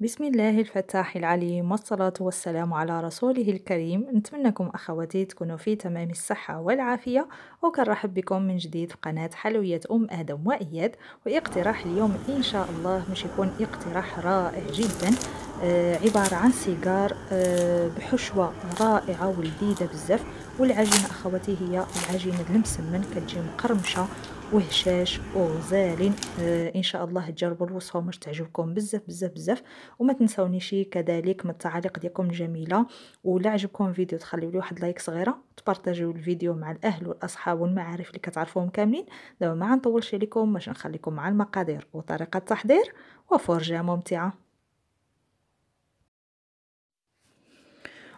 بسم الله الفتاح العليم والصلاة والسلام على رسوله الكريم نتمنىكم أخواتي تكونوا في تمام الصحة والعافية وكنرحب بكم من جديد في قناة حلوية أم آدم وإياد واقتراح اليوم إن شاء الله مش يكون اقتراح رائع جدا آه، عبارة عن سيجار آه، بحشوة رائعة ولذيذة بزاف والعجينة أخواتي هي العجينة المسمن كتجي مقرمشة وهشاش وغزالين آه ان شاء الله تجربوا الوصفه باش تعجبكم بزاف بزاف بزاف وما تنساونيش كذلك من التعاليق ديالكم الجميله ولا عجبكم الفيديو تخليو لي واحد لايك صغيره تبارطاجيو الفيديو مع الاهل والاصحاب والمعارف اللي كتعرفوهم كاملين دابا ما نطولش عليكم باش نخليكم مع المقادير وطريقه التحضير وفرجه ممتعه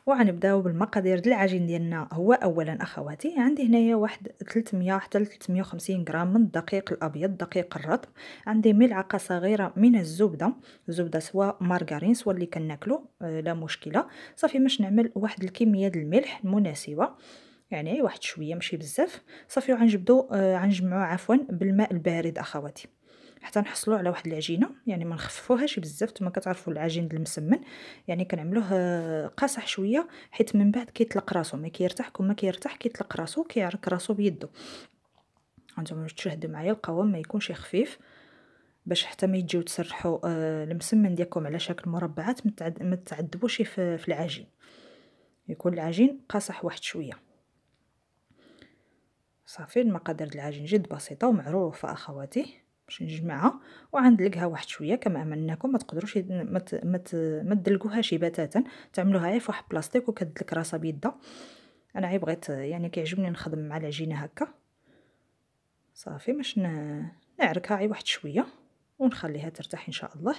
وغنبداو بالمقادير ديال العجين ديالنا هو اولا اخواتي عندي هنايا واحد 300 حتى 350 غرام من الدقيق الابيض دقيق الرطب عندي ملعقه صغيره من الزبده الزبده سواء مارغرين سواء اللي كناكلو آه، لا مشكله صافي باش نعمل واحد الكميه ديال الملح المناسبه يعني واحد شويه ماشي بزاف صافي وغنجبدو آه، غنجمعو عفوا بالماء البارد اخواتي حتى نحصلوا على واحد العجينه يعني ما نخففوهاش بزاف نتوما كتعرفوا العجين المسمن يعني كنعملوه آه، قاصح شويه حيت من بعد كيطلق راسو ما كيرتاح كون ما كيرتاح كيطلق راسو كيعرك راسو بيدو هانتوما تشاهدوا معايا القوام ما يكونش خفيف باش حتى ما يجيو تسرحوا آه المسمن ديالكم على شكل مربعات ما تعذبوش في, في العجين يكون العجين قاصح واحد شويه صافي المقادير العجين جد بسيطه ومعروفه اخواتي باش نجمعها وعندلقها واحد شويه كما امنناكم ما تقدروش مت مت ما تدلقوهاش بتاتا تعملوها غير فواحد بلاصتيك وكدلك راسها بيده انا غير بغيت يعني كيعجبني نخدم مع العجينه هكا صافي باش نعركها غير واحد شويه ونخليها ترتاح ان شاء الله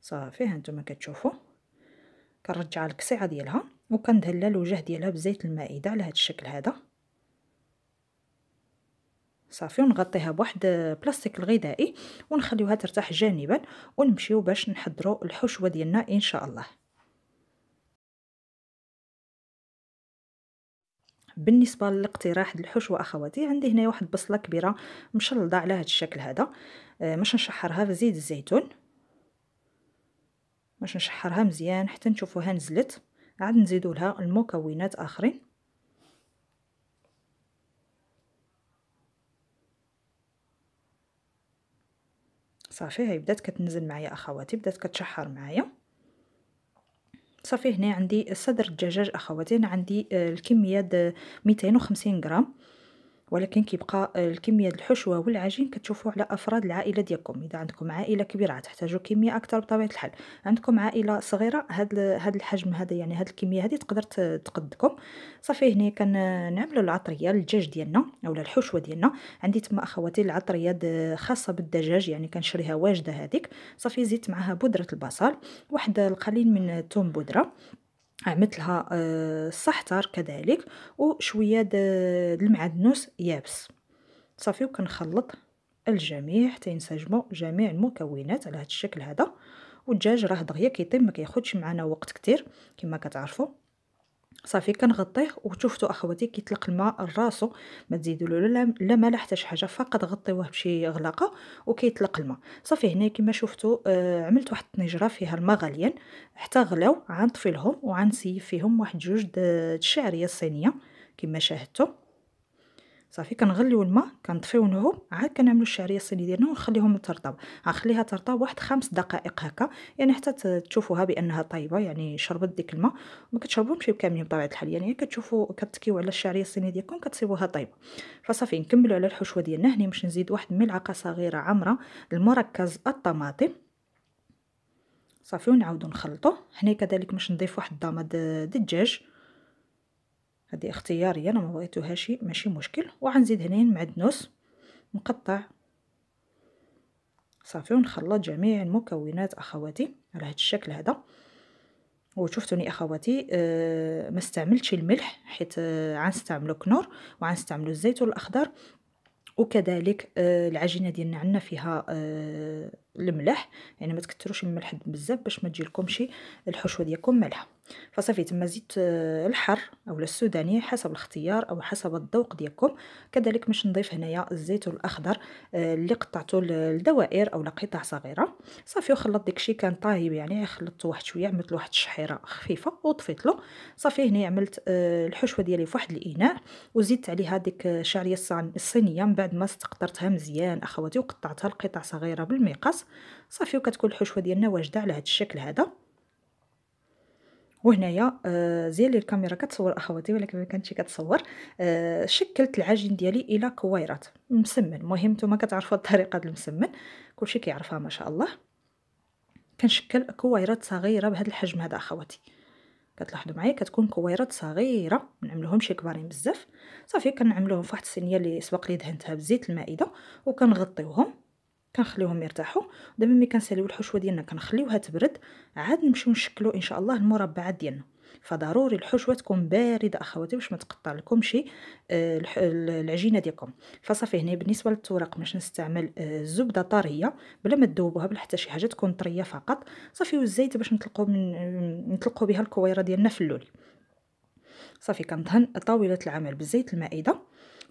صافي هانتوما كتشوفوا كنرجع الكسيعه ديالها وكندهن لها الوجه ديالها بزيت المائده على هذا الشكل هذا صافي ونغطيها بواحد بلاستيك الغذائي ونخليوها ترتاح جانبا ونمشيو باش نحضروا الحشوه ديالنا ان شاء الله بالنسبه للاقتراح ديال الحشوه اخواتي عندي هنا واحد بصله كبيره مشلضه على هذا الشكل هذا آه، باش نشحرها في زيت الزيتون باش نشحرها مزيان حتى نشوفوها نزلت عاد نزيدولها لها المكونات اخرين صافي هاي بدات كتنزل معايا اخواتي بدات كتشحر معايا صافي هنا عندي صدر الدجاج اخواتي انا عندي آه، الكميه د 250 غرام ولكن كيبقى الكميه الحشوه والعجين كتشوفوا على افراد العائله ديالكم اذا عندكم عائله كبيره تحتاجوا كميه اكثر بطبيعه الحال عندكم عائله صغيره هذا هذا الحجم هذا يعني هذه الكميه هذه تقدر تقدكم صافي هنا كنعملوا العطريه للدجاج ديالنا اولا الحشوه ديالنا عندي تما اخواتي العطريه خاصه بالدجاج يعني كنشريها واجده هذيك صافي زدت معها بودره البصل واحد القليل من الثوم بودره عملتلها الصحتر آه، كذلك وشويه المعدنوس يابس صافي وكنخلط الجميع حتى ينسجموا جميع المكونات على هذا الشكل هذا والدجاج راه دغيا كيطيب ما كياخذش معنا وقت كتير كما كتعرفوا صافي كنغطيه وشفتوا اخواتي كيطلق الماء لراسو ما تزيدوا له لا لا حتى شي حاجه فقط غطيوه بشي غلاقه وكيطلق الماء صافي هنا كما شفتوا آه عملت واحد الطنجره فيها الماء غاليا حتى غلاو عنطفي لهم وعنسيف فيهم واحد جوج د الشعريه الصينيه كما شاهدتم صافي كنغليو الماء كنطفيو نهو عاد كنعملو الشعريه الصيني ديالنا ونخليهم ترطب غنخليها ترطب واحد خمس دقائق هكا يعني حتى تشوفوها بانها طايبه يعني شربت ديك الماء ما كتشربوهمش كاملين بطبيعه الحال يعني كتشوفوا كتكيو على الشعريه الصينيه ديالكم كتصيبوها طايبه فصافي نكملو على الحشوه ديالنا هنا باش نزيد واحد ملعقه صغيره عامره المركز الطماطم صافي ونعاودو نخلطو هنا كذلك باش نضيف واحد الضامه د الدجاج هذه اختياريه انا ما شيء ماشي مشكل وغنزيد هنا معدنوس مقطع صافي ونخلط جميع المكونات اخواتي على هذا الشكل هذا وشفتوني اخواتي أه ما استعملتش الملح حيت أه غنستعملو كنور وغنستعملو الزيتون الاخضر وكذلك أه العجينه ديالنا عندنا فيها آه، الملح يعني ما تكثروش الملح بزاف باش ما تجي شي الحشوه ديالكم مالحه فصافي تما زيت آه، الحر اولا السوداني حسب الاختيار او حسب الذوق ديالكم كذلك باش نضيف هنايا الزيت الاخضر آه، اللي قطعته لدوائر اولا قطع صغيره صافي وخلط داكشي كان طايب يعني خلطته واحد شويه عملت له واحد الشحيره خفيفه وطفيت له صافي هنا عملت آه، الحشوه ديالي في واحد الاناء وزدت عليها ديك الشعريه الصينيه من بعد ما استقطرتها مزيان اخواتي وقطعتها لقطع صغيره بالمقص صافي وكتكون الحشوه ديالنا واجده على هذا الشكل هذا وهنايا آه، زي لي الكاميرا كتصور اخواتي ولكن ما كانتش كتصور آه، شكلت العجين ديالي الى كويرات مسمن المهم نتوما كتعرفوا الطريقه ديال المسمن كلشي كيعرفها ما شاء الله كنشكل كويرات صغيره بهذا الحجم هذا اخواتي كتلاحظوا معايا كتكون كويرات صغيره ما نعملوهمش كبارين بزاف صافي كنعملوهم فواحد الصينيه اللي سبق لي دهنتها بزيت المائده وكنغطيوهم كنخليوهم يرتاحوا دابا ملي كنساليو الحشوه ديالنا كنخليوها تبرد عاد نمشيو نشكلو ان شاء الله المربعات ديالنا فضروري الحشوه تكون بارده اخواتي باش ما تقطع لكمش آه، العجينه ديالكم فصافي هنا بالنسبه للتوراق باش نستعمل آه، الزبده طريه بلا ما تذوبوها بلا حتى شي حاجه تكون طريه فقط صافي والزيت باش نطلقوا نطلقوا بها الكويره ديالنا في اللول صافي كندهن طاوله العمل بالزيت المائده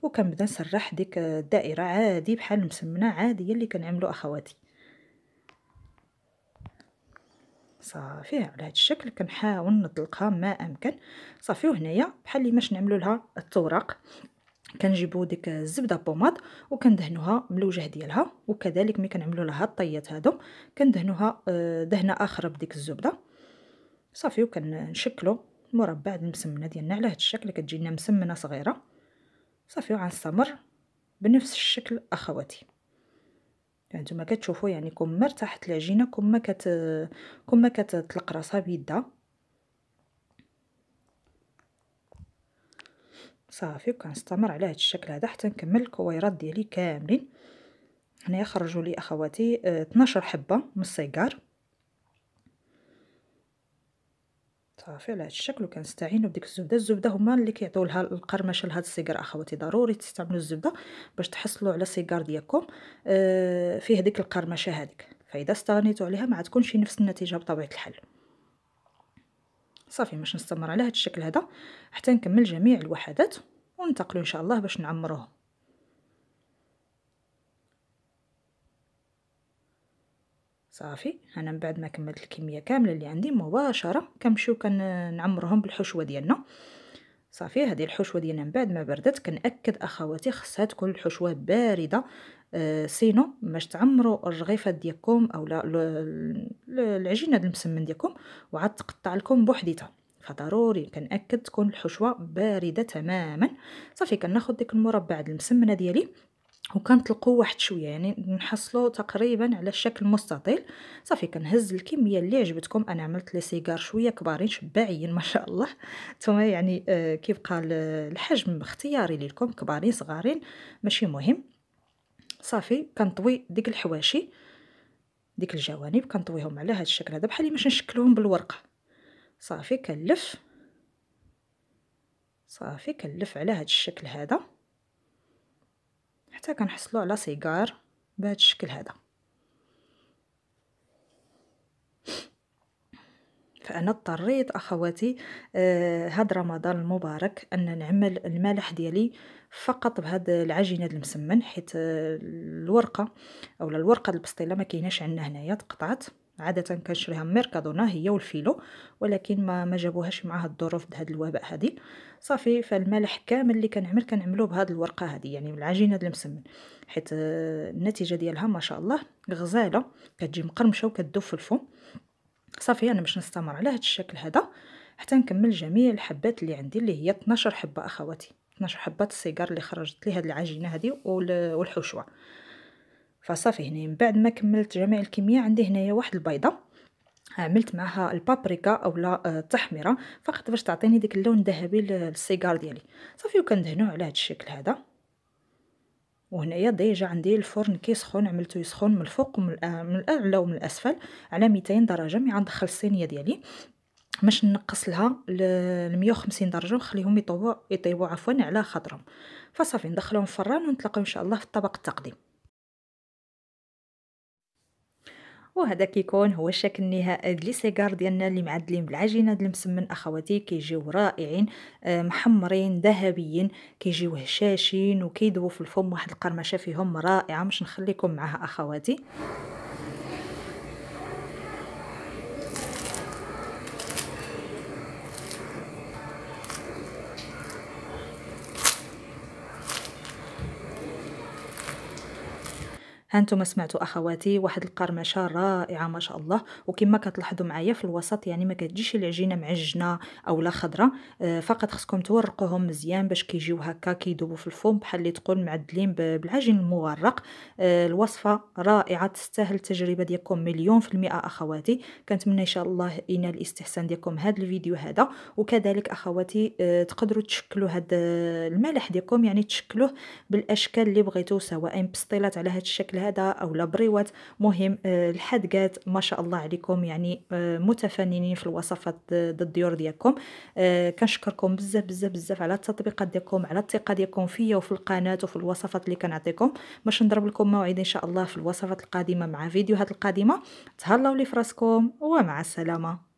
وكنبدا نسرح ديك الدائره عادي بحال المسمنه عاديه اللي كنعملو اخواتي صافي على هذا الشكل كنحاول نطلقها ما امكن صافي وهنايا بحال اللي باش نعملوا لها التوراق كنجيبو ديك الزبده بوماد وكندهنوها من الوجه ديالها وكذلك ملي كنعملوا لها الطيات هادو كندهنوها آه، دهنه اخرى بديك الزبده صافي وكنشكلو مربع المسمنه ديالنا على هذا الشكل كتجينا مسمنه صغيره صافي وعلى السمر بنفس الشكل اخواتي هانتوما يعني كتشوفوا يعني كوم مرتاحت العجينه ما كت ما كتطلق راسها بيدها صافي وكنستمر على هذا الشكل هذا حتى نكمل الكويرات ديالي كاملين هنايا خرجوا لي اخواتي 12 آه، حبه من السيجار صافي على هذا الشكل وكنستعينوا بديك الزبده الزبده هما اللي كيعطيو لها القرمشه لهاد السيجار اخواتي ضروري تستعملوا الزبده باش تحصلوا على سيجار ديالكم آه، فيه ديك القرمشه هذيك فاذا استغنيتوا عليها ما تكونش نفس النتيجه بطبيعه الحال صافي باش نستمر على هاد الشكل هذا حتى نكمل جميع الوحدات وننتقلوا ان شاء الله باش نعمروهم صافي انا من بعد ما كملت الكميه كامله اللي عندي مباشره كنمشيو كنعمرهم بالحشوه ديالنا صافي هذه الحشوه ديالنا من بعد ما بردت كنأكد اخواتي خصها تكون الحشوه بارده سينو آه، باش تعمروا الرغيفات ديالكم اولا العجينه ديال المسمن ديالكم وعاد تقطع لكم بوحديتها فضروري كنأكد تكون الحشوه بارده تماما صافي كناخذ ديك المربع ديال المسمنه ديالي وكانت القوه واحد شويه يعني نحصلوا تقريبا على شكل مستطيل صافي كنهز الكميه اللي عجبتكم انا عملت لي سيجار شويه كبارين شباعين ما شاء الله نتوما يعني آه كيبقى الحجم اختياري لكم كبارين صغارين ماشي مهم صافي كنطوي ديك الحواشي ديك الجوانب كنطويهم على هذا الشكل هذا بحال باش نشكلهم بالورقه صافي كنلف صافي كنلف على هذا الشكل هذا حتى كنحصلوا على سيجار بهذا الشكل هذا فانا اضطريت اخواتي آه، هاد رمضان المبارك ان نعمل المالح ديالي فقط بهاد العجينه المسمن حيت آه، الورقه اولا الورقه البسطيله ما كايناش عندنا هنايا تقطعت عادة كنشريها من ميركادونا هي والفيلو ولكن ما ما جابوهاش معها الظروف بهاد الوباء هادي صافي فالملح كامل اللي كنعمل كنعملو بهاد الورقه هادي يعني العجينه ديال المسمن حيت آه، النتيجه ديالها ما شاء الله غزاله كتجي مقرمشه وكتدوب في الفم صافي انا باش نستمر على هاد الشكل هذا حتى نكمل جميع الحبات اللي عندي اللي هي 12 حبه اخواتي 12 حبه السيجار اللي خرجت لي هاد العجينه هادي والحشوه فصافي هنا من بعد ما كملت جميع الكميه عندي هنايا واحد البيضه عملت معها البابريكا اولا التحميره آه، فقط باش تعطيني ديك اللون الذهبي للسيجار ديالي صافي وكندهنو على هذا الشكل هذا وهنايا ديجا عندي الفرن كيسخون عملته يسخون من الفوق ومن آه، الاعلى ومن الاسفل على 200 درجه مي غندخل الصينيه ديالي باش نقص لها ل 150 درجه ونخليهم يطيبوا يطيبوا عفوا على خاطرهم فصافي ندخلهم في الفران ونتلاقاو ان شاء الله في الطبق التقديم وهذا كيكون هو الشكل النهائي لي سيغار ديالنا اللي معدلين بالعجينه ديال المسمن اخواتي كيجيو رائعين آه، محمرين ذهبيين كيجيو هشاشين وكيدووا في الفم واحد القرمشه فيهم رائعه مش نخليكم معها اخواتي هانتوما سمعتوا اخواتي واحد القرمشه رائعه ما شاء الله وكما كتلاحظوا معايا في الوسط يعني ما كتجيش العجينه معجنه اولا خضره آه، فقط خصكم تورقوهم مزيان باش كيجيو هكا كيذوبوا في الفوم بحال اللي تقول معدلين بالعجين المغرق آه، الوصفه رائعه تستاهل التجربه ديالكم مليون في المئه اخواتي كنتمنى ان شاء الله ينال الاستحسان ديالكم هذا الفيديو هذا وكذلك اخواتي آه، تقدروا تشكلوا هذا الملح ديالكم يعني تشكلوه بالاشكال اللي بغيتو سواء بسطيلات على هذا الشكل هذا او لبريوات مهم آه، الحدقات ما شاء الله عليكم يعني آه، متفننين في الوصفات ضد الديور ديالكم آه، كنشكركم بزاف بزاف بزاف على التطبيقات ديالكم على الثقه ديالكم فيا وفي القناه وفي الوصفات اللي كنعطيكم باش نضرب لكم موعد ان شاء الله في الوصفات القادمه مع فيديوهات القادمه تهلاو لي فراسكم ومع السلامه